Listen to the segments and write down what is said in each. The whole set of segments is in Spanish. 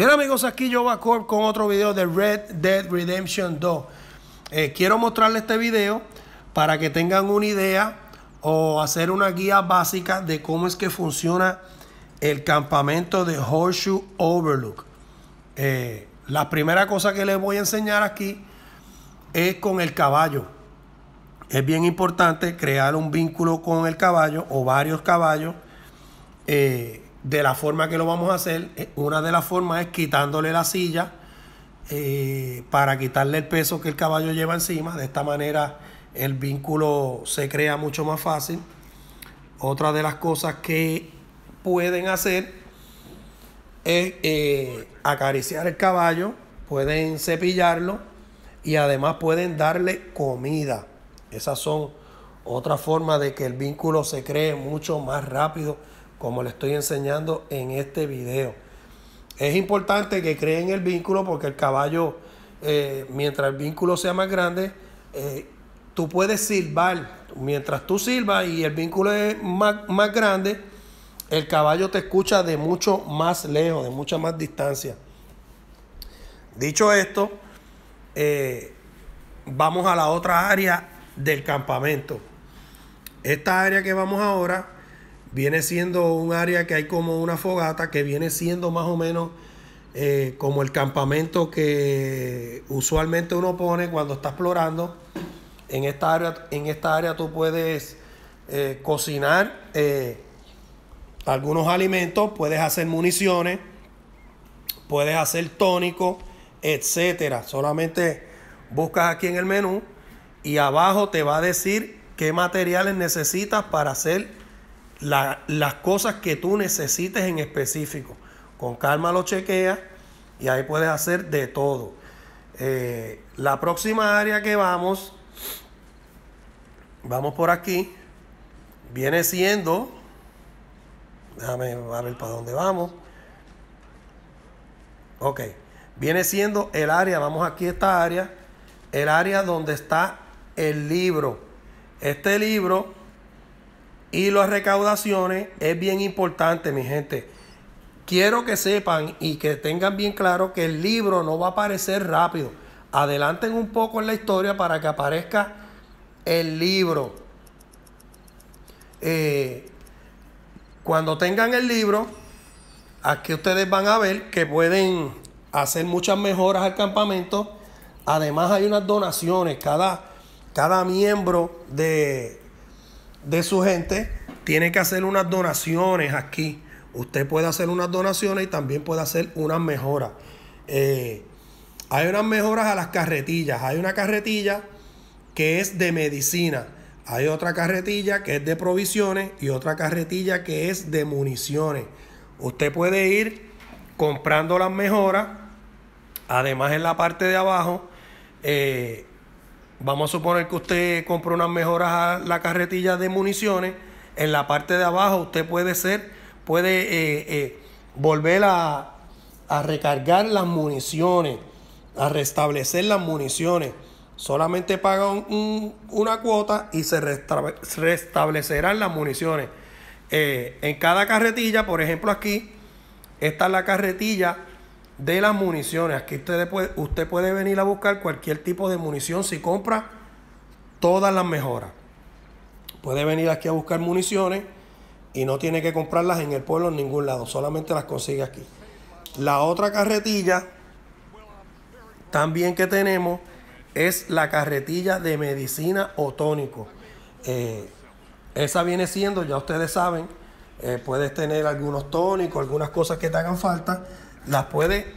Bien amigos, aquí yo Corp con otro video de Red Dead Redemption 2. Eh, quiero mostrarles este video para que tengan una idea o hacer una guía básica de cómo es que funciona el campamento de Horseshoe Overlook. Eh, la primera cosa que les voy a enseñar aquí es con el caballo. Es bien importante crear un vínculo con el caballo o varios caballos. Eh, de la forma que lo vamos a hacer, eh, una de las formas es quitándole la silla eh, para quitarle el peso que el caballo lleva encima. De esta manera el vínculo se crea mucho más fácil. Otra de las cosas que pueden hacer es eh, acariciar el caballo, pueden cepillarlo y además pueden darle comida. Esas son otras formas de que el vínculo se cree mucho más rápido como le estoy enseñando en este video. Es importante que creen el vínculo porque el caballo, eh, mientras el vínculo sea más grande, eh, tú puedes silbar. Mientras tú silbas y el vínculo es más, grande, el caballo te escucha de mucho más lejos, de mucha más distancia. Dicho esto, eh, vamos a la otra área del campamento. Esta área que vamos ahora viene siendo un área que hay como una fogata, que viene siendo más o menos eh, como el campamento que usualmente uno pone cuando está explorando. En esta área, en esta área tú puedes eh, cocinar eh, algunos alimentos, puedes hacer municiones, puedes hacer tónicos, etcétera. Solamente buscas aquí en el menú y abajo te va a decir qué materiales necesitas para hacer las cosas que tú necesites en específico. Con calma lo chequeas y ahí puedes hacer de todo. Eh, la próxima área que vamos, vamos por aquí, viene siendo, déjame ver para dónde vamos. Ok, viene siendo el área, vamos aquí a esta área, el área donde está el libro. Este libro y las recaudaciones es bien importante, mi gente. Quiero que sepan y que tengan bien claro que el libro no va a aparecer rápido. Adelanten un poco en la historia para que aparezca el libro. Eh, cuando tengan el libro, aquí ustedes van a ver que pueden hacer muchas mejoras al campamento. Además hay unas donaciones. Cada, cada miembro de, de su gente, tiene que hacer unas donaciones aquí. Usted puede hacer unas donaciones y también puede hacer unas mejoras. Eh, hay unas mejoras a las carretillas. Hay una carretilla que es de medicina. Hay otra carretilla que es de provisiones y otra carretilla que es de municiones. Usted puede ir comprando las mejoras. Además en la parte de abajo eh, Vamos a suponer que usted compra unas mejoras a la carretilla de municiones. En la parte de abajo usted puede ser, puede eh, eh, volver a, recargar las municiones, a restablecer las municiones. Solamente paga una cuota y se restablecerán las municiones. Eh, en cada carretilla, por ejemplo aquí, está la carretilla de las municiones. Aquí usted puede, usted puede venir a buscar cualquier tipo de munición si compra todas las mejoras. Puede venir aquí a buscar municiones y no tiene que comprarlas en el pueblo en ningún lado, solamente las consigue aquí. La otra carretilla también que tenemos es la carretilla de medicina o tónico. Eh, esa viene siendo, ya ustedes saben, eh, puedes tener algunos tónicos, algunas cosas que te hagan falta las puede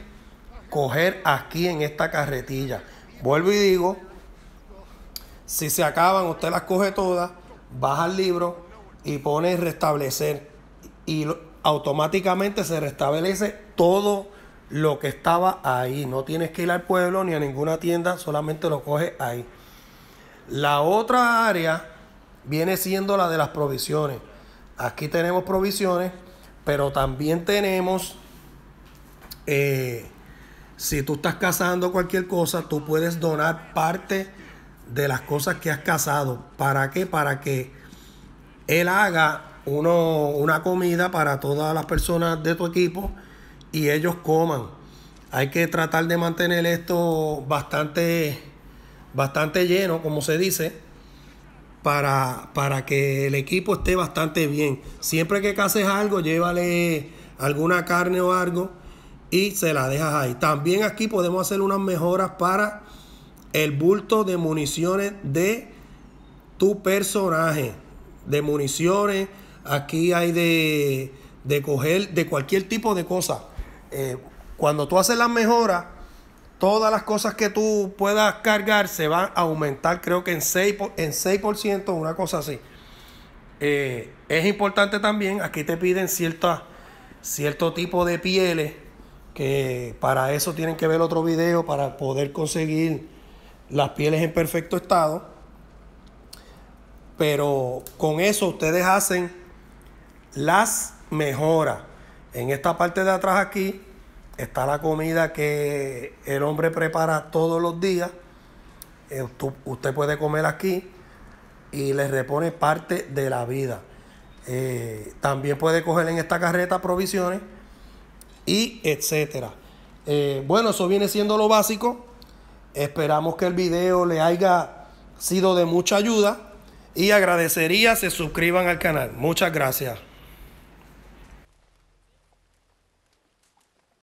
coger aquí en esta carretilla. Vuelvo y digo, si se acaban, usted las coge todas, baja el libro y pone restablecer. Y automáticamente se restablece todo lo que estaba ahí. No tienes que ir al pueblo ni a ninguna tienda, solamente lo coge ahí. La otra área viene siendo la de las provisiones. Aquí tenemos provisiones, pero también tenemos eh, si tú estás cazando cualquier cosa, tú puedes donar parte de las cosas que has cazado. ¿Para qué? Para que él haga una comida para todas las personas de tu equipo y ellos coman. Hay que tratar de mantener esto bastante, bastante lleno, como se dice, para, para que el equipo esté bastante bien. Siempre que cases algo, llévale alguna carne o algo y se la dejas ahí. También aquí podemos hacer unas mejoras para el bulto de municiones de tu personaje. De municiones, aquí hay de, de coger de cualquier tipo de cosa. Eh, cuando tú haces las mejoras, todas las cosas que tú puedas cargar se van a aumentar, creo que en 6%, en una cosa así. Eh, es importante también, aquí te piden cierto tipo de pieles que para eso tienen que ver otro video para poder conseguir las pieles en perfecto estado. Pero con eso ustedes hacen las mejoras. En esta parte de atrás aquí está la comida que el hombre prepara todos los días. Eh, usted puede comer aquí y le repone parte de la vida. Eh, también puede coger en esta carreta provisiones y etcétera. Eh, bueno, eso viene siendo lo básico. Esperamos que el video le haya sido de mucha ayuda y agradecería se suscriban al canal. Muchas gracias.